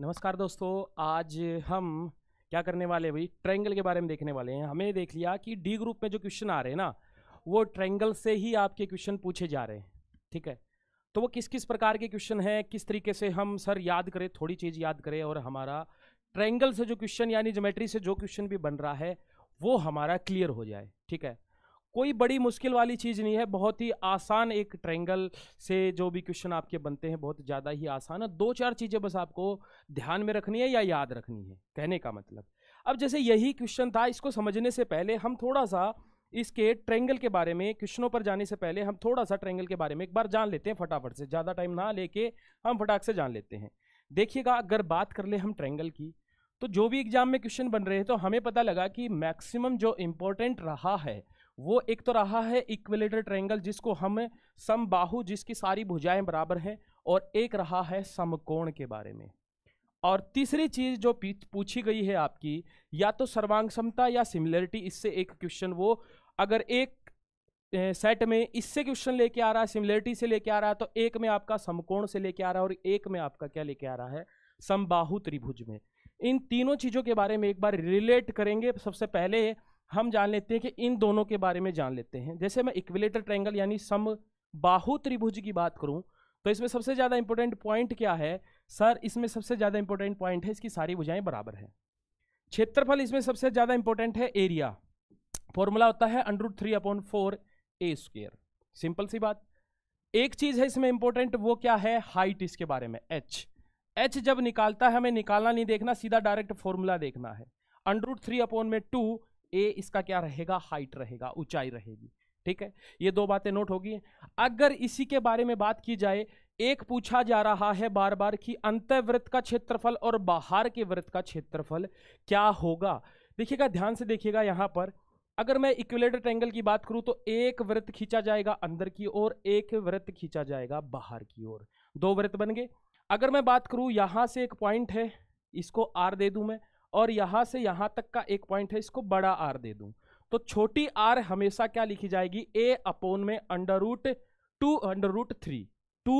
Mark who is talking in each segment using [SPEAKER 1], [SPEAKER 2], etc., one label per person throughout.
[SPEAKER 1] नमस्कार दोस्तों आज हम क्या करने वाले भाई ट्रायंगल के बारे में देखने वाले हैं हमें देख लिया कि डी ग्रुप में जो क्वेश्चन आ रहे हैं ना वो ट्रायंगल से ही आपके क्वेश्चन पूछे जा रहे हैं ठीक है तो वो किस किस प्रकार के क्वेश्चन हैं किस तरीके से हम सर याद करें थोड़ी चीज़ याद करें और हमारा ट्रैंगल से जो क्वेश्चन यानी जोमेट्री से जो क्वेश्चन भी बन रहा है वो हमारा क्लियर हो जाए ठीक है कोई बड़ी मुश्किल वाली चीज़ नहीं है बहुत ही आसान एक ट्रेंगल से जो भी क्वेश्चन आपके बनते हैं बहुत ज़्यादा ही आसान है दो चार चीज़ें बस आपको ध्यान में रखनी है या याद रखनी है कहने का मतलब अब जैसे यही क्वेश्चन था इसको समझने से पहले हम थोड़ा सा इसके ट्रेंगल के बारे में क्वेश्चनों पर जाने से पहले हम थोड़ा सा ट्रेंगल के बारे में एक बार जान लेते हैं फटाफट से ज़्यादा टाइम ना लेके हम फटाक से जान लेते हैं देखिएगा अगर बात कर ले हम ट्रेंगल की तो जो भी एग्जाम में क्वेश्चन बन रहे हैं तो हमें पता लगा कि मैक्सिमम जो इम्पोर्टेंट रहा है वो एक तो रहा है इक्विलेटर ट्रायंगल जिसको हम समबाहु जिसकी सारी भुजाएं बराबर हैं और एक रहा है समकोण के बारे में और तीसरी चीज़ जो पूछी गई है आपकी या तो सर्वांग समता या सिमिलरिटी इससे एक क्वेश्चन वो अगर एक सेट में इससे क्वेश्चन लेके आ रहा है सिमिलरिटी से लेके आ रहा है तो एक में आपका समकोण से लेके आ रहा है और एक में आपका क्या लेके आ रहा है समबाहु त्रिभुज में इन तीनों चीज़ों के बारे में एक बार रिलेट करेंगे सबसे पहले हम जान लेते हैं कि इन दोनों के बारे में जान लेते हैं जैसे मैं इक्विलेटर ट्रायंगल यानी सम बाहु त्रिभुज की बात करूं तो इसमें सबसे ज़्यादा इंपॉर्टेंट पॉइंट क्या है सर इसमें सबसे ज़्यादा इंपॉर्टेंट पॉइंट है इसकी सारी भुजाएं बराबर है क्षेत्रफल इसमें सबसे ज़्यादा इंपॉर्टेंट है एरिया फॉर्मूला होता है under root three upon four A square simple सी बात एक चीज़ है इसमें इंपॉर्टेंट वो क्या है हाइट इसके बारे में एच एच जब निकालता है हमें निकालना नहीं देखना सीधा डायरेक्ट फॉर्मूला देखना है अंडरूट थ्री अपॉन में टू ए इसका क्या रहेगा हाइट रहेगा ऊंचाई रहेगी ठीक है ये दो बातें नोट होगी अगर इसी के बारे में बात की जाए एक पूछा जा रहा है बार बार कि अंतर्वृत्त का क्षेत्रफल और बाहर के वृत्त का क्षेत्रफल क्या होगा देखिएगा ध्यान से देखिएगा यहाँ पर अगर मैं इक्विलेटर एंगल की बात करूं तो एक वृत्त खींचा जाएगा अंदर की ओर एक वृत्त खींचा जाएगा बाहर की ओर दो वृत्त बन गए अगर मैं बात करूं यहाँ से एक पॉइंट है इसको आर दे दूं मैं और यहाँ से यहाँ तक का एक पॉइंट है इसको बड़ा आर दे दूँ तो छोटी आर हमेशा क्या लिखी जाएगी ए अपोन में under root two under root three two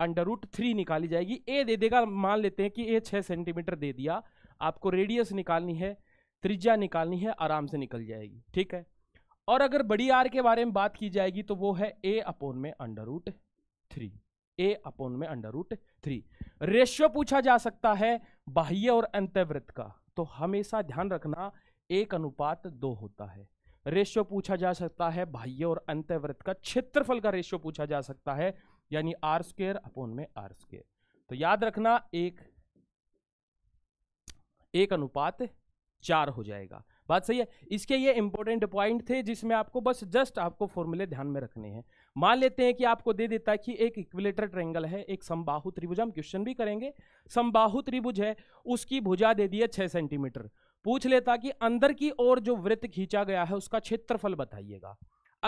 [SPEAKER 1] under root three निकाली जाएगी ए दे देगा मान लेते हैं कि ए छः सेंटीमीटर दे दिया आपको रेडियस निकालनी है त्रिज्या निकालनी है आराम से निकल जाएगी ठीक है और अगर बड़ी आर के बारे में बात की जाएगी तो वो है ए अपोन में under root three A upon में अंडर रूट थ्री रेशियो पूछा जा सकता है बाह्य और अंत्यवृत्त का तो हमेशा ध्यान रखना एक अनुपात दो होता है रेशियो पूछा जा सकता है बाह्य और अंत्यवृत्त का क्षेत्रफल का रेशियो पूछा जा सकता है यानी आर स्क्र अपोन में आर स्क्र तो याद रखना एक एक अनुपात चार हो जाएगा बात सही है इसके ये इंपॉर्टेंट पॉइंट थे जिसमें आपको बस जस्ट आपको फॉर्मूले ध्यान में रखने हैं मान लेते हैं कि आपको दे देता है कि एक इक्विलेटर ट्रेंगल है एक संबाहु त्रिभुज हम क्वेश्चन भी करेंगे संबाहु त्रिभुज है उसकी भुजा दे दी है छः सेंटीमीटर पूछ लेता कि अंदर की ओर जो वृत्त खींचा गया है उसका क्षेत्रफल बताइएगा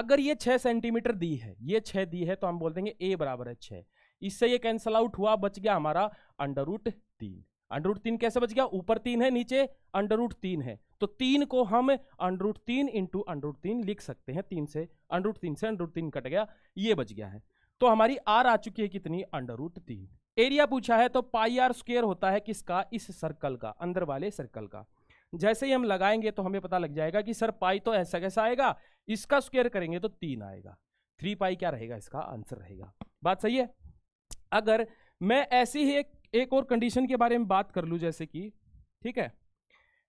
[SPEAKER 1] अगर ये छः सेंटीमीटर दी है ये छः दी है तो हम बोल देंगे ए बराबर है छः इससे ये कैंसल आउट हुआ बच गया हमारा अंडर रूट तीन अंडरूट तीन कैसे बच गया ऊपर तीन है नीचे अंडरूट तीन है तो तीन को हम अंडरूट तीन इंटू अंडरूट तीन लिख सकते हैं तीन से अंडरूट तीन से अंडरूट तीन कट गया ये बच गया है तो हमारी आर आ चुकी है कितनी अंडरूट तीन एरिया पूछा है तो पाई आर स्क्वेयर होता है किसका इस सर्कल का अंदर वाले सर्कल का जैसे ही हम लगाएंगे तो हमें पता लग जाएगा कि सर पाई तो ऐसा कैसा आएगा इसका स्क्वेयर करेंगे तो तीन आएगा थ्री पाई क्या रहेगा इसका आंसर रहेगा बात सही है अगर मैं ऐसी ही एक एक और कंडीशन के बारे में बात कर लूँ जैसे कि ठीक है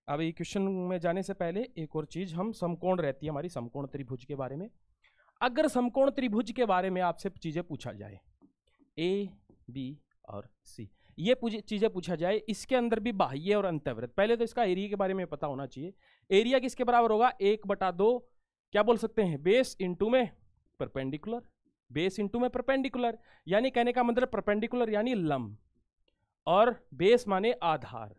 [SPEAKER 1] अब ये क्वेश्चन में जाने से पहले एक और चीज़ हम समकोण रहती है हमारी समकोण त्रिभुज के बारे में अगर समकोण त्रिभुज के बारे में आपसे चीज़ें पूछा जाए ए बी और सी ये चीज़ें पूछा जाए इसके अंदर भी बाह्य और अंतर्वृत्त पहले तो इसका एरिया के बारे में पता होना चाहिए एरिया किसके बराबर होगा एक बटा दो क्या बोल सकते हैं बेस इंटू में परपेंडिकुलर बेस इंटू में परपेंडिकुलर यानी कहने का मतलब परपेंडिकुलर यानी लम्ब और बेस माने आधार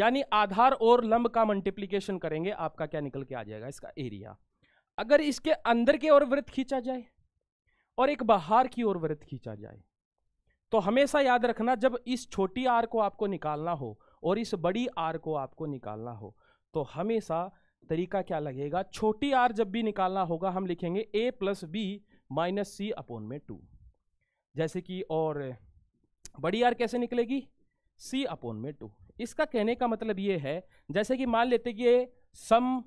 [SPEAKER 1] यानी आधार और लंब का मल्टीप्लीकेशन करेंगे आपका क्या निकल के आ जाएगा इसका एरिया अगर इसके अंदर के ओर वृत्त खींचा जाए और एक बाहर की ओर वृत्त खींचा जाए तो हमेशा याद रखना जब इस छोटी आर को आपको निकालना हो और इस बड़ी आर को आपको निकालना हो तो हमेशा तरीका क्या लगेगा छोटी आर जब भी निकालना होगा हम लिखेंगे A plus B minus C upon में टू जैसे कि और बड़ी आर कैसे निकलेगी सी अपोन में टू इसका कहने का मतलब ये है जैसे कि मान लेते कि ये सम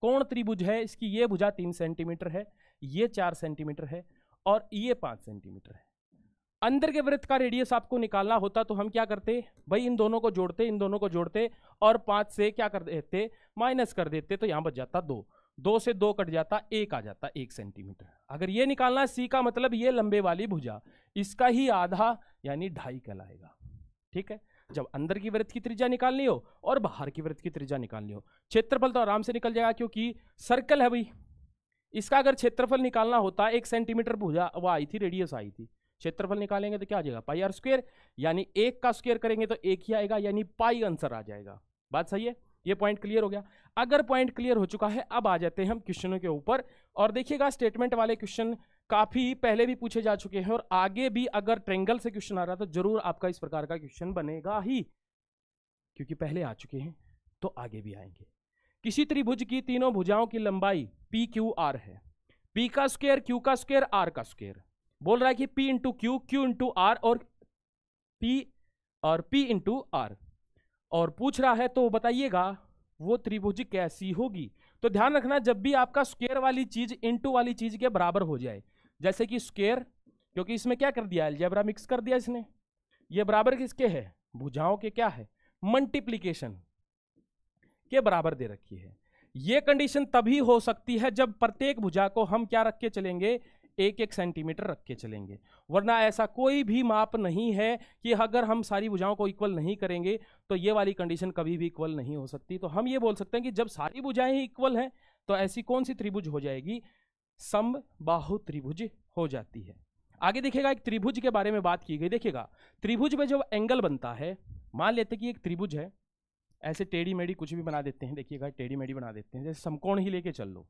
[SPEAKER 1] कोण त्रिभुज है इसकी ये भुजा तीन सेंटीमीटर है ये चार सेंटीमीटर है और ये पाँच सेंटीमीटर है अंदर के वृत्त का रेडियस आपको निकालना होता तो हम क्या करते भाई इन दोनों को जोड़ते इन दोनों को जोड़ते और पाँच से क्या कर देते माइनस कर देते तो यहाँ बच जाता दो दो से दो कट जाता एक आ जाता एक सेंटीमीटर अगर ये निकालना सी का मतलब ये लंबे वाली भुजा इसका ही आधा यानी ढाई कहलाएगा ठीक है जब अंदर की वृत्त की त्रिज्या निकालनी हो और बाहर की वृत्त की त्रिज्या निकालनी हो क्षेत्रफल तो आराम से निकल जाएगा क्योंकि सर्कल है भाई इसका अगर क्षेत्रफल निकालना होता एक सेंटीमीटर भुजा वो आई थी रेडियस आई थी क्षेत्रफल निकालेंगे तो क्या आ जाएगा पाई आर स्क्वेयर यानी एक का स्क्वेयर करेंगे तो एक ही आएगा यानी पाई आंसर आ जाएगा बात सही है ये पॉइंट क्लियर हो गया अगर पॉइंट क्लियर हो चुका है अब आ जाते हैं हम क्वेश्चनों के ऊपर और देखिएगा स्टेटमेंट वाले क्वेश्चन काफ़ी पहले भी पूछे जा चुके हैं और आगे भी अगर ट्रेंगल से क्वेश्चन आ रहा तो जरूर आपका इस प्रकार का क्वेश्चन बनेगा ही क्योंकि पहले आ चुके हैं तो आगे भी आएंगे किसी त्रिभुज की तीनों भुजाओं की लंबाई पी क्यू आर है पी का स्क्वेयर क्यू का स्क्वेयर आर का स्क्वेयर बोल रहा है कि P into Q Q into R और पी और पी इंटू आर और पूछ रहा है तो बताइएगा वो त्रिभुज कैसी होगी तो ध्यान रखना जब भी आपका स्क्वेयर वाली चीज इंटू वाली चीज के बराबर हो जाए जैसे कि स्क्वेयर क्योंकि इसमें क्या कर दिया एलजेब्रा मिक्स कर दिया इसने ये बराबर किसके है भुजाओं के क्या है मल्टीप्लीकेशन के बराबर दे रखी है ये कंडीशन तभी हो सकती है जब प्रत्येक भुजा को हम क्या रख के चलेंगे एक एक सेंटीमीटर रख के चलेंगे वरना ऐसा कोई भी माप नहीं है कि अगर हम सारी भुजाओं को इक्वल नहीं करेंगे तो ये वाली कंडीशन कभी भी इक्वल नहीं हो सकती तो हम ये बोल सकते हैं कि जब सारी भुजाएं ही इक्वल हैं तो ऐसी कौन सी त्रिभुज हो जाएगी सम बाहु त्रिभुज हो जाती है आगे देखिएगा एक त्रिभुज के बारे में बात की गई देखिएगा त्रिभुज में जब एंगल बनता है मान लेते कि एक त्रिभुज है ऐसे टेढ़ी मेढ़ी कुछ भी बना देते हैं देखिएगा टेढ़ी मेढ़ी बना देते हैं जैसे समकोण ही लेके चल लो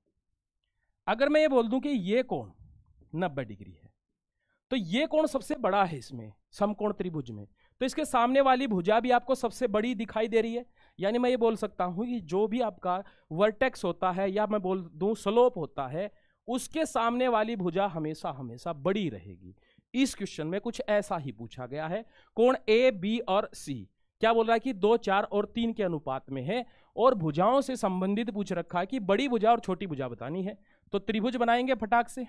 [SPEAKER 1] अगर मैं ये बोल दूं कि ये कोण नब्बे डिग्री है तो ये कोण सबसे बड़ा है इसमें समकोण त्रिभुज में तो इसके सामने वाली भुजा भी आपको सबसे बड़ी दिखाई दे रही है यानी मैं ये बोल सकता हूँ कि जो भी आपका वर्टेक्स होता है या मैं बोल दूँ स्लोप होता है उसके सामने वाली भुजा हमेशा हमेशा बड़ी रहेगी इस क्वेश्चन में कुछ ऐसा ही पूछा गया है कोण ए बी और सी क्या बोल रहा है कि दो चार और तीन के अनुपात में है और भुजाओं से संबंधित पूछ रखा है कि बड़ी भुजा और छोटी भुजा बतानी है तो त्रिभुज बनाएंगे फटाक से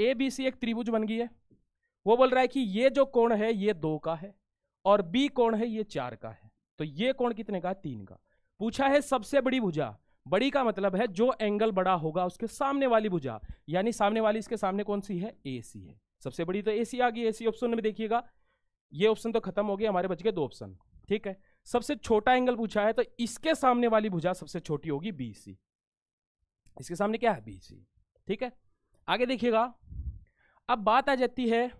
[SPEAKER 1] ए बी सी एक त्रिभुज बन गई है वो बोल रहा है कि ये जो कोण है ये दो का है और बी कोण है ये चार का है तो ये कोण कितने का है तीन का पूछा है सबसे बड़ी भुजा बड़ी का मतलब है जो एंगल बड़ा होगा उसके सामने वाली भुजा यानी सामने वाली इसके सामने कौन सी है ए सी है सबसे बड़ी तो ए सी आ गई ए सी ऑप्शन में देखिएगा ये ऑप्शन तो खत्म हो गया हमारे बच गए दो ऑप्शन ठीक है सबसे छोटा एंगल पूछा है तो इसके सामने वाली भुजा सबसे छोटी होगी बी सी इसके सामने क्या है बी सी ठीक है आगे देखिएगा अब बात आ जाती है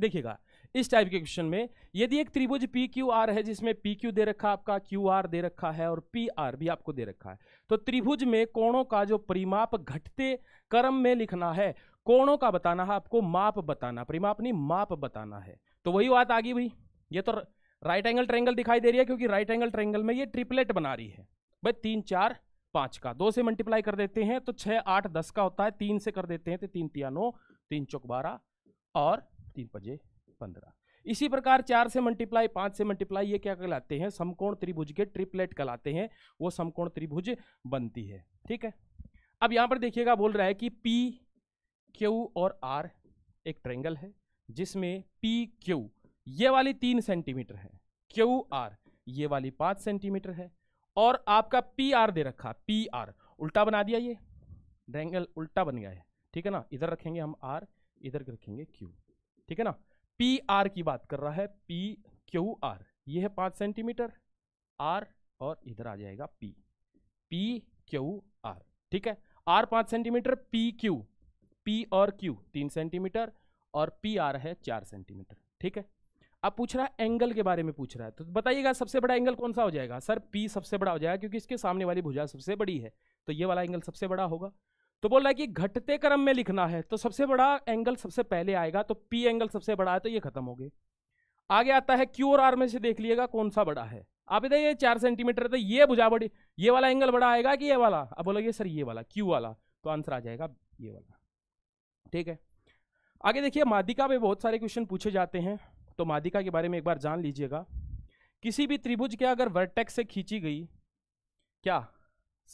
[SPEAKER 1] देखिएगा इस टाइप के क्वेश्चन में यदि एक त्रिभुज पी क्यू आर है जिसमें पी क्यू दे रखा आपका क्यू आर दे रखा है और पी आर भी आपको दे रखा है तो त्रिभुज में कोणों का जो परिमाप घटते क्रम में लिखना है कोणों का बताना है आपको माप बताना परिमाप नहीं माप बताना है तो वही बात आ गई भाई ये तो राइट एंगल ट्रेंगल दिखाई दे रही है क्योंकि राइट एंगल ट्रेंगल में ये ट्रिपलेट बना रही है भाई तीन चार पाँच का दो से मल्टीप्लाई कर देते हैं तो छः आठ दस का होता है तीन से कर देते हैं तो तीन तिया नौ तीन चौक बारह और तीन पजे पंद्रह इसी प्रकार चार से मल्टीप्लाई पांच से मल्टीप्लाई ये क्या कहलाते हैं समकोण त्रिभुज के ट्रिपलेट कहलाते हैं वो समकोण त्रिभुज बनती है ठीक है अब यहां पर देखिएगा बोल रहा है कि पी क्यू और आर एक ट्रेंगल है जिसमें पी क्यू ये वाली तीन सेंटीमीटर है क्यू आर ये वाली पांच सेंटीमीटर है और आपका पी आर दे रखा पी आर उल्टा बना दिया ये ट्रेंगल उल्टा बन गया है ठीक है ना इधर रखेंगे हम आर इधर रखेंगे क्यू ठीक है ना पी आर की बात कर रहा है पी क्यू आर ये है पांच सेंटीमीटर आर और इधर आ जाएगा पी पी क्यू आर ठीक है आर पांच सेंटीमीटर पी क्यू पी और क्यू तीन सेंटीमीटर और पी आर है चार सेंटीमीटर ठीक है अब पूछ रहा है एंगल के बारे में पूछ रहा है तो बताइएगा सबसे बड़ा एंगल कौन सा हो जाएगा सर पी सबसे बड़ा हो जाएगा क्योंकि इसके सामने वाली भुजा सबसे बड़ी है तो ये वाला एंगल सबसे बड़ा होगा तो बोल रहा है कि घटते क्रम में लिखना है तो सबसे बड़ा एंगल सबसे पहले आएगा तो पी एंगल सबसे बड़ा है तो ये खत्म हो गए आगे आता है क्यू और आर में से देख लिएगा कौन सा बड़ा है आप इधर ये चार सेंटीमीटर तो ये बुझा बड़ी ये वाला एंगल बड़ा आएगा कि ये वाला अब बोलोगे सर ये वाला क्यू वाला तो आंसर आ जाएगा ये वाला ठीक है आगे देखिए मादिका में बहुत सारे क्वेश्चन पूछे जाते हैं तो मादिका के बारे में एक बार जान लीजिएगा किसी भी त्रिभुज के अगर वर्टेक्स से खींची गई क्या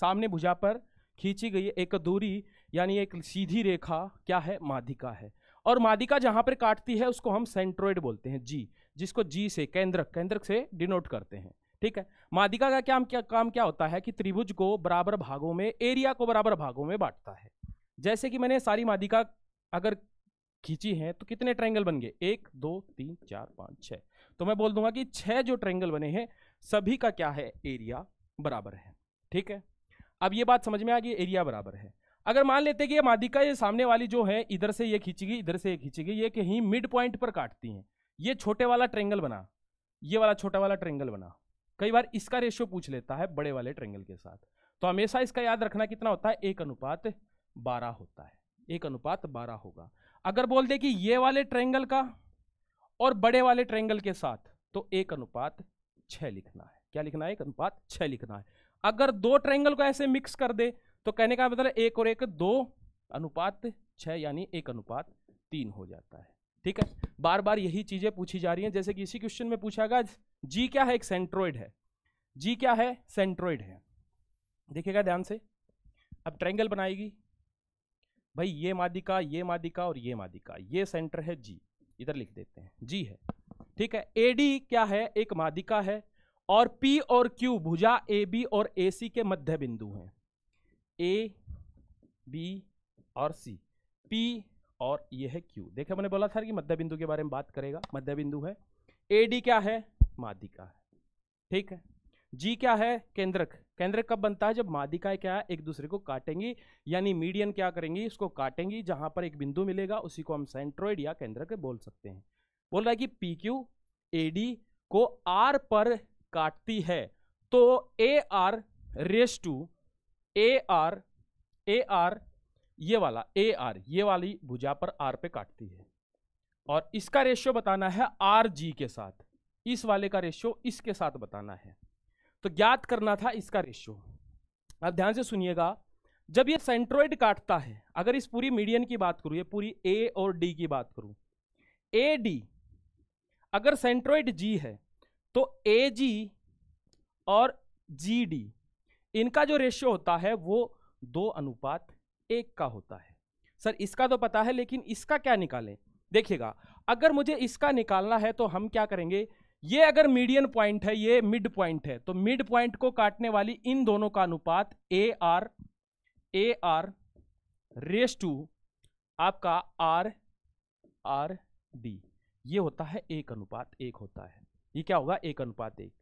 [SPEAKER 1] सामने भुजा पर खींची गई एक दूरी यानी एक सीधी रेखा क्या है माधिका है और मादिका जहाँ पर काटती है उसको हम सेंट्रोइड बोलते हैं जी जिसको जी से केंद्रक केंद्रक से डिनोट करते हैं ठीक है मादिका का क्या क्या काम क्या होता है कि त्रिभुज को बराबर भागों में एरिया को बराबर भागों में बांटता है जैसे कि मैंने सारी मादिका अगर खींची है तो कितने ट्रायंगल बन गए एक दो तीन चार पाँच छः तो मैं बोल दूंगा कि छः जो ट्रायंगल बने हैं सभी का क्या है एरिया बराबर है ठीक है अब ये बात समझ में आ गई एरिया बराबर है अगर मान लेते कि ये मादिका ये सामने वाली जो है इधर से ये खींचेगी इधर से ये खींचेगी ये कहीं मिड पॉइंट पर काटती हैं ये छोटे वाला ट्रेंगल बना ये वाला छोटा वाला ट्रेंगल बना कई बार इसका रेशियो पूछ लेता है बड़े वाले ट्रेंगल के साथ तो हमेशा इसका याद रखना कितना होता है एक अनुपात बारह होता है एक अनुपात बारह होगा अगर बोल दे कि ये वाले ट्रेंगल का और बड़े वाले ट्रेंगल के साथ तो एक अनुपात छः लिखना है क्या लिखना है एक अनुपात छः लिखना है अगर दो ट्रायंगल को ऐसे मिक्स कर दे तो कहने का मतलब एक और एक दो अनुपात छः यानी एक अनुपात तीन हो जाता है ठीक है बार बार यही चीज़ें पूछी जा रही हैं जैसे कि इसी क्वेश्चन में पूछा गया जी क्या है एक सेंट्रोइड है जी क्या है सेंट्रोइड है देखिएगा ध्यान से अब ट्रायंगल बनाएगी भाई ये मादिका ये मादिका और ये मादिका ये सेंटर है जी इधर लिख देते हैं जी है ठीक है एडी क्या है एक मादिका है और P और Q भुजा ए बी और ए सी के मध्य बिंदु हैं ए बी और सी P और ये है Q देखिए मैंने बोला था कि मध्य बिंदु के बारे में बात करेगा मध्य बिंदु है ए डी क्या है मादिका है ठीक है जी क्या है केंद्रक केंद्रक कब बनता है जब मादिकाएं क्या है एक दूसरे को काटेंगी यानी मीडियन क्या करेंगी इसको काटेंगी जहां पर एक बिंदु मिलेगा उसी को हम सेंट्रोइड या केंद्रक बोल सकते हैं बोल रहा है कि पी क्यू ए डी को आर पर काटती है तो A R ratio to A R A R ये वाला ए आर ये वाली भुजा पर आर पे काटती है और इसका रेशियो बताना है आर जी के साथ इस वाले का रेशियो इसके साथ बताना है तो ज्ञात करना था इसका रेशियो अब ध्यान से सुनिएगा जब ये सेंट्रोइड काटता है अगर इस पूरी मीडियन की बात करूँ ये पूरी ए और डी की बात करूँ ए डी अगर सेंट्रोइड जी है तो ए जी और जी डी इनका जो रेशियो होता है वो दो अनुपात एक का होता है सर इसका तो पता है लेकिन इसका क्या निकालें देखिएगा अगर मुझे इसका निकालना है तो हम क्या करेंगे ये अगर मीडियन पॉइंट है ये मिड पॉइंट है तो मिड पॉइंट को काटने वाली इन दोनों का अनुपात A R A R ratio to आपका आर आर डी ये होता है एक अनुपात एक होता है ये क्या होगा एक अनुपात एक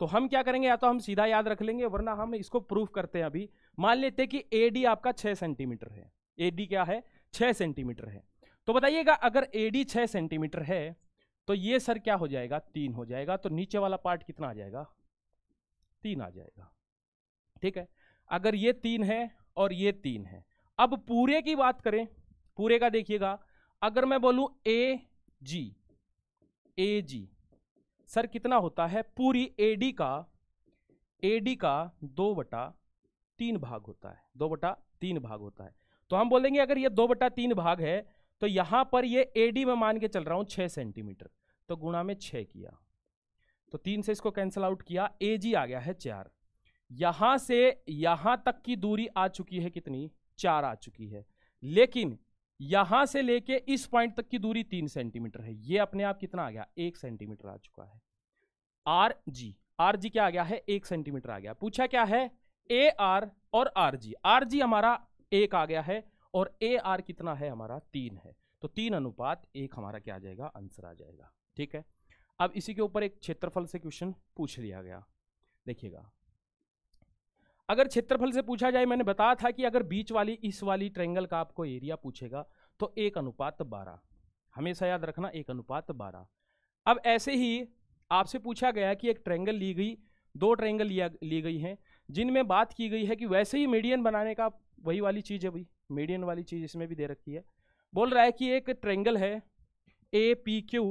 [SPEAKER 1] तो हम क्या करेंगे या तो हम सीधा याद रख लेंगे वरना हम इसको प्रूफ करते हैं अभी मान लेते हैं कि ए डी आपका छः सेंटीमीटर है ए क्या है छः सेंटीमीटर है तो बताइएगा अगर ए डी छः सेंटीमीटर है तो ये सर क्या हो जाएगा तीन हो जाएगा तो नीचे वाला पार्ट कितना आ जाएगा तीन आ जाएगा ठीक है अगर ये तीन है और ये तीन है अब पूरे की बात करें पूरे का देखिएगा अगर मैं बोलूं ए जी ए जी सर कितना होता है पूरी एडी का एडी का दो बटा तीन भाग होता है दो बटा तीन भाग होता है तो हम बोलेंगे अगर ये दो बटा तीन भाग है तो यहां पर ये एडी में मान के चल रहा हूं छह सेंटीमीटर तो गुणा में छ किया तो तीन से इसको कैंसिल आउट किया ए जी आ गया है चार यहां से यहां तक की दूरी आ चुकी है कितनी चार आ चुकी है लेकिन यहां से लेके इस पॉइंट तक की दूरी तीन सेंटीमीटर है ये अपने आप कितना आ गया एक सेंटीमीटर आ चुका है आर जी आर जी क्या आ गया है एक सेंटीमीटर आ गया पूछा क्या है ए आर और आर जी आर जी हमारा एक आ गया है और ए आर कितना है हमारा तीन है तो तीन अनुपात एक हमारा क्या आ जाएगा आंसर आ जाएगा ठीक है अब इसी के ऊपर एक क्षेत्रफल से क्वेश्चन पूछ लिया गया देखिएगा अगर क्षेत्रफल से पूछा जाए मैंने बताया था कि अगर बीच वाली इस वाली ट्रेंगल का आपको एरिया पूछेगा तो एक अनुपात बारह हमेशा याद रखना एक अनुपात बारह अब ऐसे ही आपसे पूछा गया कि एक ट्रेंगल ली गई दो ट्रेंगल लिया ली गई हैं जिनमें बात की गई है कि वैसे ही मीडियन बनाने का वही वाली चीज़ है भाई मीडियन वाली चीज़ इसमें भी दे रखी है बोल रहा है कि एक ट्रेंगल है ए पी क्यू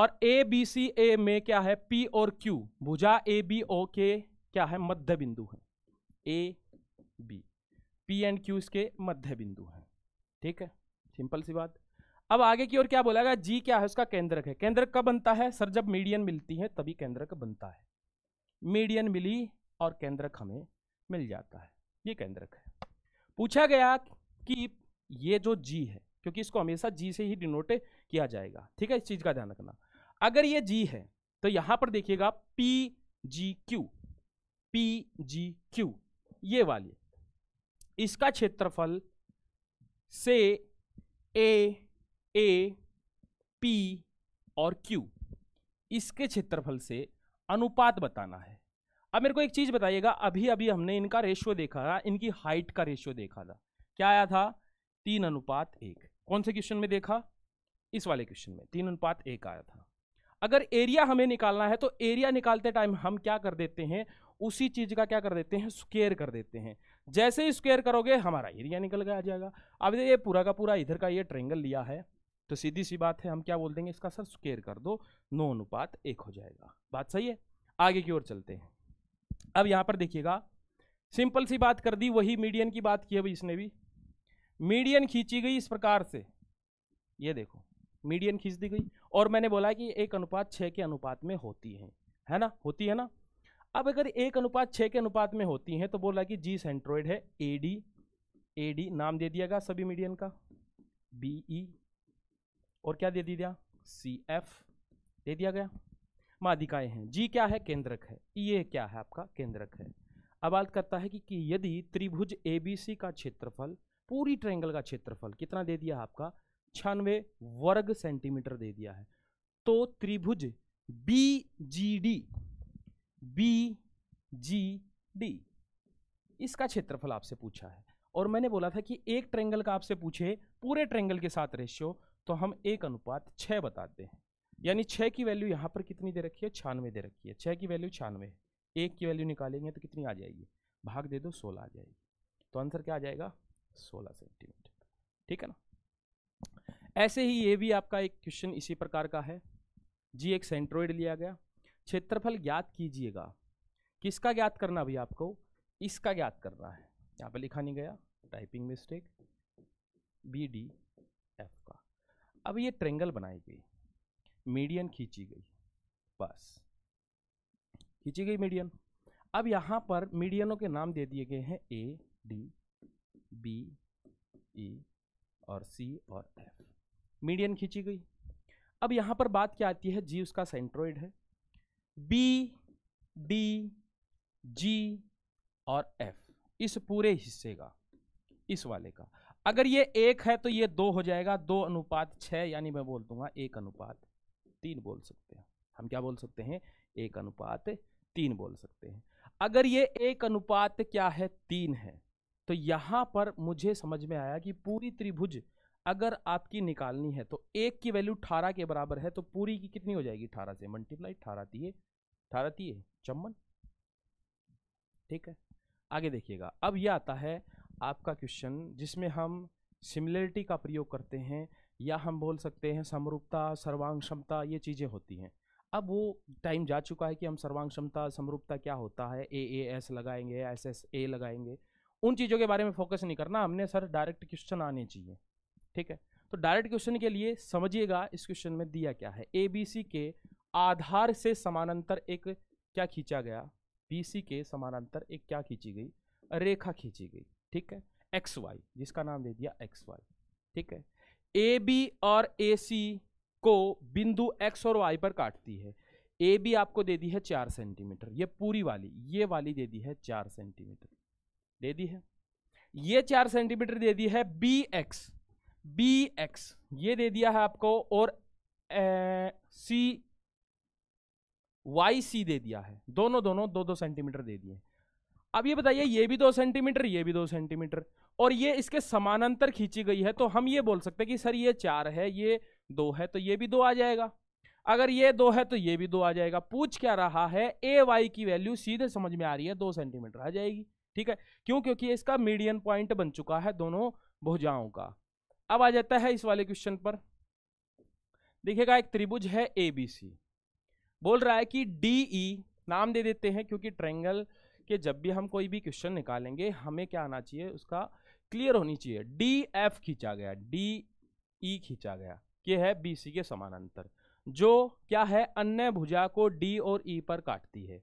[SPEAKER 1] और ए बी सी ए में क्या है पी और क्यू भुजा ए बी ओ के क्या है मध्य बिंदु है A B P and Q इसके मध्य बिंदु हैं ठीक है सिंपल सी बात अब आगे की ओर क्या बोला गया जी क्या है उसका केंद्रक है केंद्रक कब बनता है सर जब मीडियन मिलती है तभी केंद्रक बनता है मीडियन मिली और केंद्रक हमें मिल जाता है ये केंद्रक है पूछा गया कि ये जो जी है क्योंकि इसको हमेशा जी से ही डिनोट किया जाएगा ठीक है इस चीज़ का ध्यान रखना अगर ये जी है तो यहां पर देखिएगा P G Q P G Q ये वाली इसका क्षेत्रफल से ए ए पी और क्यू इसके क्षेत्रफल से अनुपात बताना है अब मेरे को एक चीज़ बताइएगा अभी अभी हमने इनका रेशियो देखा था इनकी हाइट का रेशियो देखा था क्या आया था तीन अनुपात एक कौन से क्वेश्चन में देखा इस वाले क्वेश्चन में तीन अनुपात एक आया था अगर एरिया हमें निकालना है तो एरिया निकालते टाइम हम क्या कर देते हैं उसी चीज़ का क्या कर देते हैं स्क्वेयर कर देते हैं जैसे ही स्क्वेयर करोगे हमारा एरिया निकल गया आ जाएगा अब ये पूरा का पूरा इधर का ये ट्रेंगल लिया है तो सीधी सी बात है हम क्या बोल देंगे इसका सर स्क्वेयर कर दो नौ अनुपात एक हो जाएगा बात सही है आगे की ओर चलते हैं अब यहाँ पर देखिएगा सिंपल सी बात कर दी वही मीडियन की बात की है भाई इसने भी मीडियन खींची गई इस प्रकार से ये देखो मीडियन खींच दी गई और मैंने बोला कि एक अनुपात छः के अनुपात में होती है है ना होती है ना अब अगर एक अनुपात छः के अनुपात में होती हैं तो बोला कि जी सेंट्रोइड है ए डी ए डी नाम दे दिया गया सभी मीडियन का बी ई e, और क्या दे दिया सी एफ दे दिया गया माधिकाएँ हैं जी क्या है केंद्रक है ये e क्या है आपका केंद्रक है अब बात करता है कि, कि यदि त्रिभुज ए बी सी का क्षेत्रफल पूरी ट्रेंगल का क्षेत्रफल कितना दे दिया आपका छियानवे वर्ग सेंटीमीटर दे दिया है तो त्रिभुज B G D B G D इसका क्षेत्रफल आपसे पूछा है और मैंने बोला था कि एक ट्रेंगल का आपसे पूछे पूरे ट्रेंगल के साथ रेशियो तो हम एक अनुपात छः बताते हैं यानी छः की वैल्यू यहाँ पर कितनी दे रखी है छानवे दे रखी है छः की वैल्यू छानवे है एक की वैल्यू निकालेंगे तो कितनी आ जाएगी भाग दे दो सोलह आ जाएगी तो आंसर क्या आ जाएगा सोलह सेंटीमीटर ठीक है ना ऐसे ही ये भी आपका एक क्वेश्चन इसी प्रकार का है जी एक सेंट्रोइड लिया गया क्षेत्रफल ज्ञात कीजिएगा किसका ज्ञात करना अभी आपको इसका ज्ञात करना है यहाँ पर लिखा नहीं गया typing mistake B D F का अब ये ट्रेंगल बनाई गई मीडियन खींची गई बस खींची गई मीडियन अब यहाँ पर मीडियनों के नाम दे दिए गए हैं ए डी बी ई और सी और एफ मीडियन खींची गई अब यहाँ पर बात क्या आती है जी उसका सेंट्रोइड है बी डी जी और एफ इस पूरे हिस्से का इस वाले का अगर ये एक है तो ये दो हो जाएगा दो अनुपात छः यानी मैं बोल दूंगा एक अनुपात तीन बोल सकते हैं हम क्या बोल सकते हैं एक अनुपात तीन बोल सकते हैं अगर ये एक अनुपात क्या है तीन है तो यहाँ पर मुझे समझ में आया कि पूरी त्रिभुज अगर आपकी निकालनी है तो एक की वैल्यू अठारह के बराबर है तो पूरी की कितनी हो जाएगी अठारह से मल्टीप्लाई अठारह दिए थारती है चम्मन ठीक है आगे देखिएगा अब यह आता है आपका क्वेश्चन जिसमें हम सिमिलरिटी का प्रयोग करते हैं या हम बोल सकते हैं समरूपता सर्वांग क्षमता ये चीज़ें होती हैं अब वो टाइम जा चुका है कि हम सर्वांग क्षमता समरूपता क्या होता है ए ए एस लगाएंगे एस एस ए लगाएंगे उन चीज़ों के बारे में फोकस नहीं करना हमने सर डायरेक्ट क्वेश्चन आने चाहिए ठीक है तो डायरेक्ट क्वेश्चन के लिए समझिएगा इस क्वेश्चन में दिया क्या है ए बी सी के आधार से समानांतर एक क्या खींचा गया बीसी के समानांतर एक क्या खींची गई रेखा खींची गई ठीक है एक्स वाई जिसका नाम दे दिया एक्स वाई ठीक है ए बी और ए सी को बिंदु एक्स और वाई पर काटती है ए बी आपको दे दी है चार सेंटीमीटर ये पूरी वाली ये वाली दे दी है चार सेंटीमीटर दे दी है ये चार सेंटीमीटर दे दी है बी एक्स बी एक्स ये दे दिया है आपको और सी वाई सी दे दिया है दोनों दोनों दो दो सेंटीमीटर दे दिए अब ये बताइए ये भी दो सेंटीमीटर ये भी दो सेंटीमीटर और ये इसके समानांतर खींची गई है तो हम ये बोल सकते हैं कि सर ये चार है ये दो है तो ये भी दो आ जाएगा अगर ये दो है तो ये भी दो आ जाएगा पूछ क्या रहा है ए वाई की वैल्यू सीधे समझ में आ रही है दो सेंटीमीटर आ जाएगी ठीक है क्यों क्योंकि इसका मीडियन पॉइंट बन चुका है दोनों भुजाओं का अब आ जाता है इस वाले क्वेश्चन पर देखिएगा एक त्रिभुज है ए बी सी बोल रहा है कि डी ई e नाम दे देते हैं क्योंकि ट्रेंगल के जब भी हम कोई भी क्वेश्चन निकालेंगे हमें क्या आना चाहिए उसका क्लियर होनी चाहिए डी एफ खींचा गया डी ई e खींचा गया ये है बी सी के समानांतर जो क्या है अन्य भुजा को डी और ई e पर काटती है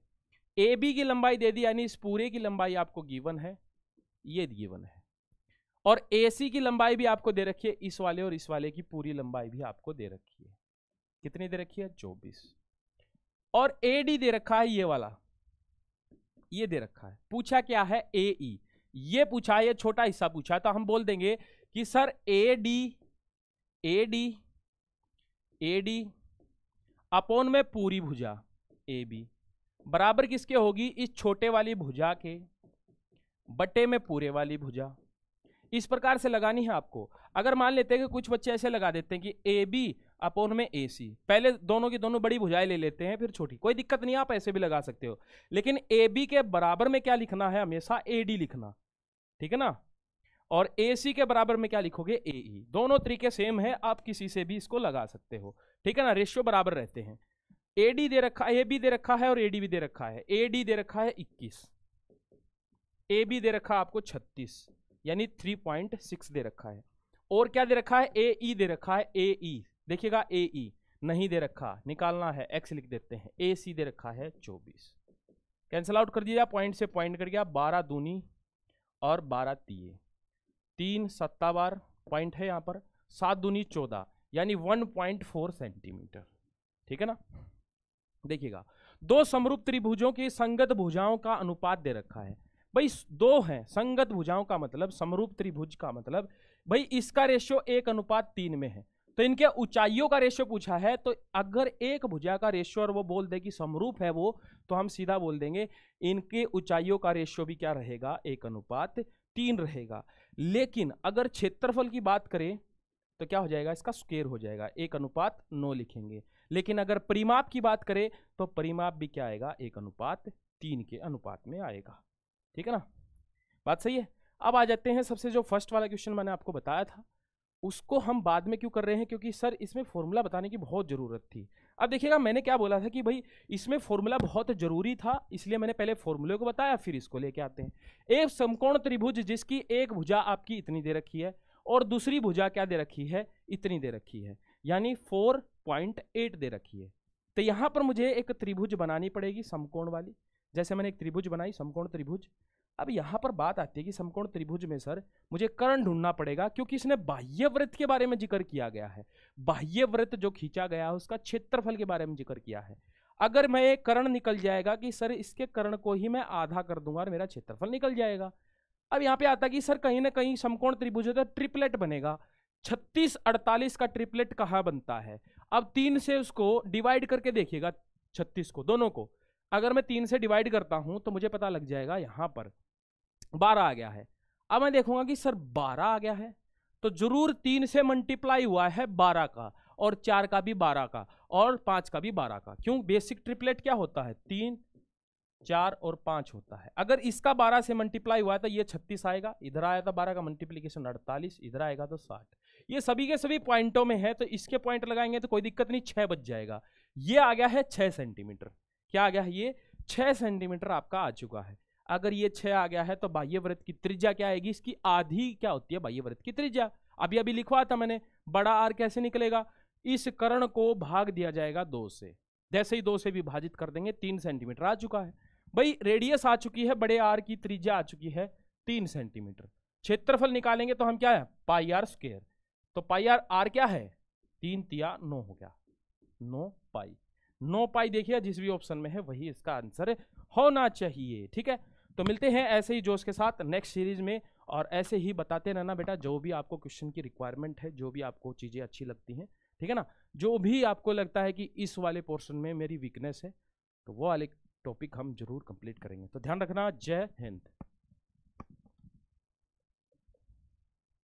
[SPEAKER 1] ए बी की लंबाई दे दी यानी इस पूरे की लंबाई आपको गिवन है ये गिवन है और ए सी की लंबाई भी आपको दे रखी है इस वाले और इस वाले की पूरी लंबाई भी आपको दे रखी है कितनी दे रखी है चौबीस और ए डी दे रखा है ये वाला ये दे रखा है पूछा क्या है ए ई e। ये पूछा ये छोटा हिस्सा पूछा तो हम बोल देंगे कि sir A D A D A D upon में पूरी भुजा ए बी बराबर किसके होगी इस छोटे वाली भुजा के बटे में पूरे वाली भुजा इस प्रकार से लगानी है आपको अगर मान लेते हैं कि कुछ बच्चे ऐसे लगा देते हैं कि ए बी अपोन में ए सी पहले दोनों की दोनों बड़ी भुजाएं ले लेते हैं फिर छोटी कोई दिक्कत नहीं आप ऐसे भी लगा सकते हो लेकिन ए बी के बराबर में क्या लिखना है हमेशा ए डी लिखना ठीक है ना और ए सी के बराबर में क्या लिखोगे ए ई e। दोनों तरीके सेम है आप किसी से भी इसको लगा सकते हो ठीक है ना रेशियो बराबर रहते हैं ए डी दे रखा ए बी दे रखा है और ए डी भी दे रखा है ए डी दे रखा है इक्कीस ए बी दे रखा आपको छत्तीस यानी थ्री पॉइंट सिक्स दे रखा है और क्या दे रखा है ए ई e दे रखा है ए ई e। देखिएगा ए ई e, नहीं दे रखा निकालना है एक्स लिख देते हैं ए सी दे रखा है चौबीस कैंसिल आउट कर दिया पॉइंट से पॉइंट कर गया बारह दूनी और बारह तीए तीन सत्ता बार पॉइंट है यहाँ पर सात दूनी चौदह यानी वन पॉइंट फोर सेंटीमीटर ठीक है ना देखिएगा दो समरूप त्रिभुजों की संगत भुजाओं का अनुपात दे रखा है भाई दो हैं संगत भुजाओं का मतलब समरूप त्रिभुज का मतलब भाई इसका रेशियो एक अनुपात तीन में है तो इनके ऊंचाइयों का रेशियो पूछा है तो अगर एक भुजा का रेशियो और वो बोल दे कि समरूप है वो तो हम सीधा बोल देंगे इनके ऊंचाइयों का रेशियो भी क्या रहेगा एक अनुपात तीन रहेगा लेकिन अगर क्षेत्रफल की बात करें तो क्या हो जाएगा इसका स्केयर हो जाएगा एक अनुपात नौ लिखेंगे लेकिन अगर परिमाप की बात करें तो परिमाप भी क्या आएगा एक अनुपात तीन के अनुपात में आएगा ठीक है ना बात सही है अब आ जाते हैं सबसे जो फर्स्ट वाला क्वेश्चन मैंने आपको बताया था उसको हम बाद में क्यों कर रहे हैं क्योंकि सर इसमें फॉर्मूला बताने की बहुत ज़रूरत थी अब देखिएगा मैंने क्या बोला था कि भाई इसमें फॉर्मूला बहुत ज़रूरी था इसलिए मैंने पहले फॉर्मूले को बताया फिर इसको लेके आते हैं एक समकोण त्रिभुज जिसकी एक भुजा आपकी इतनी दे रखी है और दूसरी भुजा क्या दे रखी है इतनी दे रखी है यानी फोर पॉइंट एट दे रखी है तो यहाँ पर मुझे एक त्रिभुज बनानी पड़ेगी समकोण वाली जैसे मैंने एक त्रिभुज बनाई समकोण त्रिभुज अब यहाँ पर बात आती है कि समकोण त्रिभुज में सर मुझे करण ढूंढना पड़ेगा क्योंकि इसने बाह्य व्रत के बारे में जिक्र किया गया है बाह्य व्रत जो खींचा गया है उसका क्षेत्रफल के बारे में जिक्र किया है अगर मैं एक कर्ण निकल जाएगा कि सर इसके कर्ण को ही मैं आधा कर दूंगा और मेरा क्षेत्रफल निकल जाएगा अब यहाँ पे आता कि सर कहीं ना कहीं समकोण त्रिभुज होता ट्रिपलेट बनेगा छत्तीस अड़तालीस का ट्रिपलेट कहाँ बनता है अब तीन से उसको डिवाइड करके देखिएगा छत्तीस को दोनों को अगर मैं तीन से डिवाइड करता हूँ तो मुझे पता लग जाएगा यहाँ पर बारह आ गया है अब मैं देखूंगा कि सर बारह आ गया है तो जरूर तीन से मल्टीप्लाई हुआ है बारह का और चार का भी बारह का और पांच का भी बारह का क्यों बेसिक ट्रिपलेट क्या होता है तीन चार और पांच होता है अगर इसका बारह से मल्टीप्लाई हुआ है तो ये छत्तीस आएगा इधर आया था तो बारह का मल्टीप्लीकेशन अड़तालीस इधर आएगा तो साठ ये सभी के सभी पॉइंटों में है तो इसके पॉइंट लगाएंगे तो कोई दिक्कत नहीं छह बच जाएगा ये आ गया है छह सेंटीमीटर क्या आ गया है ये छह सेंटीमीटर आपका आ चुका है अगर ये छः आ गया है तो बाह्य व्रत की त्रिज्या क्या आएगी इसकी आधी क्या होती है बाह्य व्रत की त्रिज्या अभी अभी लिखवा था मैंने बड़ा आर कैसे निकलेगा इस करण को भाग दिया जाएगा दो से जैसे ही दो से विभाजित कर देंगे तीन सेंटीमीटर आ चुका है भाई रेडियस आ चुकी है बड़े आर की त्रिज्या आ चुकी है तीन सेंटीमीटर क्षेत्रफल निकालेंगे तो हम क्या है पाई आर स्क्र तो पाई आर आर क्या है तीन तिया नो हो गया नो पाई नो पाई देखिए जिस भी ऑप्शन में है वही इसका आंसर होना चाहिए ठीक है तो मिलते हैं ऐसे ही जोश के साथ नेक्स्ट सीरीज में और ऐसे ही बताते रहना बेटा जो भी आपको क्वेश्चन की रिक्वायरमेंट है जो भी आपको चीज़ें अच्छी लगती हैं ठीक है ना जो भी आपको लगता है कि इस वाले पोर्शन में मेरी वीकनेस है तो वो वाले टॉपिक हम जरूर कंप्लीट करेंगे तो ध्यान रखना जय हिंद